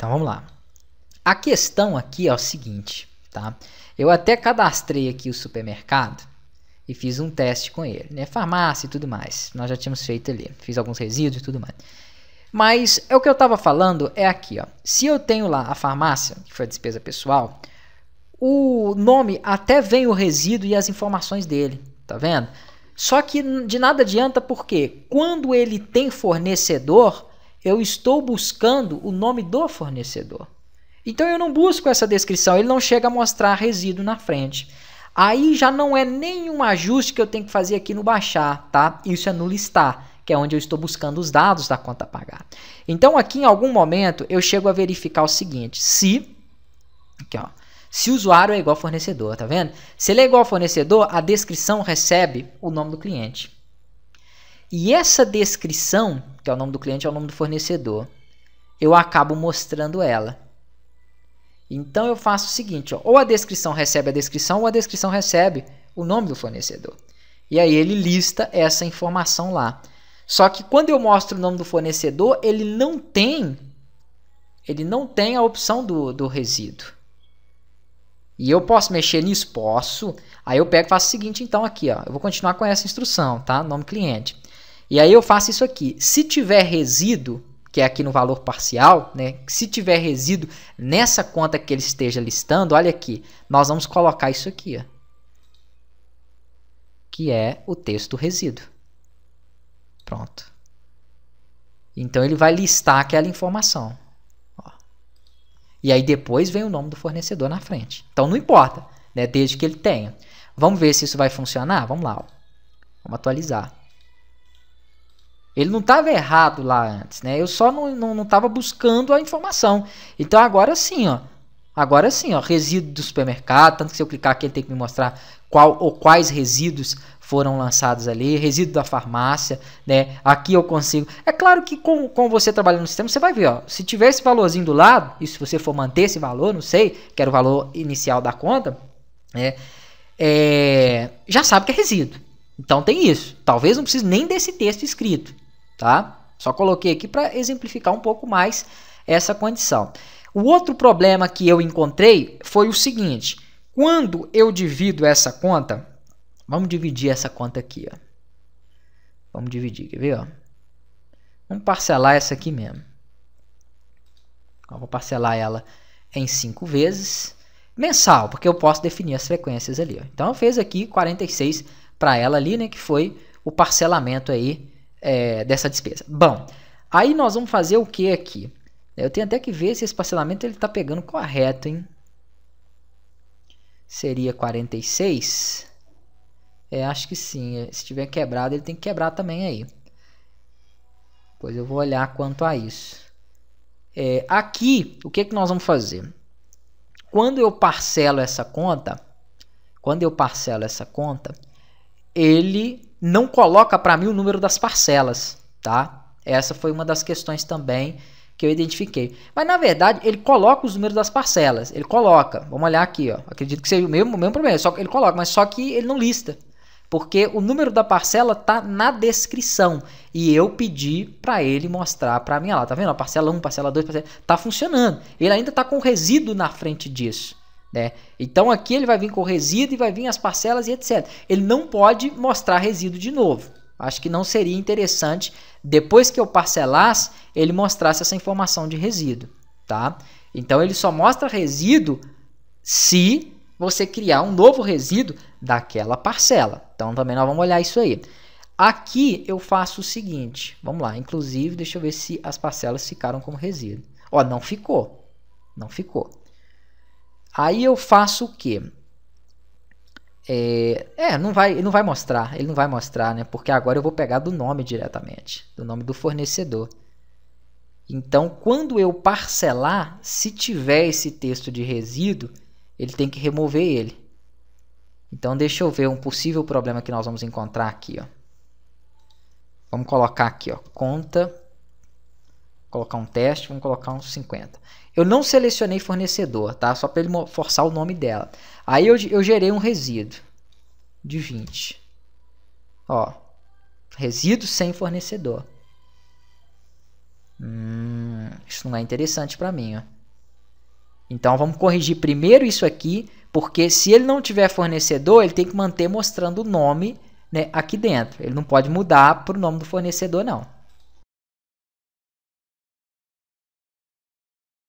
Então vamos lá. A questão aqui é o seguinte, tá? Eu até cadastrei aqui o supermercado e fiz um teste com ele, né? Farmácia e tudo mais. Nós já tínhamos feito ali, fiz alguns resíduos e tudo mais. Mas é o que eu estava falando é aqui, ó. Se eu tenho lá a farmácia, que foi a despesa pessoal, o nome até vem o resíduo e as informações dele, tá vendo? Só que de nada adianta porque quando ele tem fornecedor, eu estou buscando o nome do fornecedor. Então eu não busco essa descrição, ele não chega a mostrar resíduo na frente. Aí já não é nenhum ajuste que eu tenho que fazer aqui no baixar, tá? Isso é no listar, que é onde eu estou buscando os dados da conta a pagar. Então aqui em algum momento eu chego a verificar o seguinte, se aqui ó, se o usuário é igual fornecedor, tá vendo? Se ele é igual fornecedor, a descrição recebe o nome do cliente. E essa descrição, que é o nome do cliente, é o nome do fornecedor, eu acabo mostrando ela. Então eu faço o seguinte: ó, ou a descrição recebe a descrição, ou a descrição recebe o nome do fornecedor. E aí ele lista essa informação lá. Só que quando eu mostro o nome do fornecedor, ele não tem, ele não tem a opção do, do resíduo. E eu posso mexer nisso? Posso. Aí eu pego e faço o seguinte, então, aqui, ó. Eu vou continuar com essa instrução, tá? Nome cliente. E aí eu faço isso aqui. Se tiver resíduo, que é aqui no valor parcial, né? Se tiver resíduo nessa conta que ele esteja listando, olha aqui, nós vamos colocar isso aqui, ó, que é o texto resíduo. Pronto. Então ele vai listar aquela informação. E aí depois vem o nome do fornecedor na frente. Então não importa, né? Desde que ele tenha. Vamos ver se isso vai funcionar? Vamos lá, ó. vamos atualizar. Ele não estava errado lá antes, né? Eu só não estava não, não buscando a informação. Então agora sim, ó. Agora sim, ó, resíduo do supermercado, tanto que se eu clicar aqui ele tem que me mostrar qual ou quais resíduos foram lançados ali, resíduo da farmácia, né? Aqui eu consigo. É claro que com, com você trabalhando no sistema, você vai ver, ó, se tiver esse valorzinho do lado, e se você for manter esse valor, não sei, que era o valor inicial da conta, né? É, já sabe que é resíduo. Então tem isso. Talvez não precise nem desse texto escrito, tá? Só coloquei aqui para exemplificar um pouco mais essa condição. O outro problema que eu encontrei foi o seguinte: quando eu divido essa conta, vamos dividir essa conta aqui, ó. Vamos dividir, quer ver? Ó? Vamos parcelar essa aqui mesmo. Eu vou parcelar ela em 5 vezes mensal, porque eu posso definir as frequências ali. Ó. Então, eu fiz aqui 46 para ela ali, né? Que foi o parcelamento aí é, dessa despesa. Bom, aí nós vamos fazer o que aqui? Eu tenho até que ver se esse parcelamento ele está pegando correto, hein? Seria 46? É, acho que sim. É, se tiver quebrado, ele tem que quebrar também aí. Pois eu vou olhar quanto a isso. É, aqui, o que, é que nós vamos fazer? Quando eu parcelo essa conta, quando eu parcelo essa conta, ele não coloca para mim o número das parcelas, tá? Essa foi uma das questões também que eu identifiquei. Mas na verdade, ele coloca os números das parcelas. Ele coloca. Vamos olhar aqui, ó. Acredito que seja o mesmo, o mesmo problema. Só ele coloca, mas só que ele não lista. Porque o número da parcela tá na descrição. E eu pedi para ele mostrar para mim lá, tá vendo? A parcela 1, parcela 2, parcela tá funcionando. Ele ainda tá com resíduo na frente disso. Né? Então aqui ele vai vir com resíduo e vai vir as parcelas e etc. Ele não pode mostrar resíduo de novo. Acho que não seria interessante, depois que eu parcelasse, ele mostrasse essa informação de resíduo. Tá? Então ele só mostra resíduo se você criar um novo resíduo daquela parcela. Então também nós vamos olhar isso aí. Aqui eu faço o seguinte, vamos lá, inclusive deixa eu ver se as parcelas ficaram como resíduo. Ó, não ficou, não ficou. Aí eu faço o quê? É, é, não vai, ele não vai mostrar, ele não vai mostrar, né? Porque agora eu vou pegar do nome diretamente, do nome do fornecedor. Então, quando eu parcelar, se tiver esse texto de resíduo, ele tem que remover ele. Então, deixa eu ver um possível problema que nós vamos encontrar aqui, ó. Vamos colocar aqui, ó, conta colocar um teste, vamos colocar uns 50. Eu não selecionei fornecedor, tá? Só para ele forçar o nome dela. Aí eu, eu gerei um resíduo de 20. Ó, resíduo sem fornecedor. Hum, isso não é interessante para mim, ó. Então vamos corrigir primeiro isso aqui, porque se ele não tiver fornecedor, ele tem que manter mostrando o nome né, aqui dentro. Ele não pode mudar para o nome do fornecedor, não.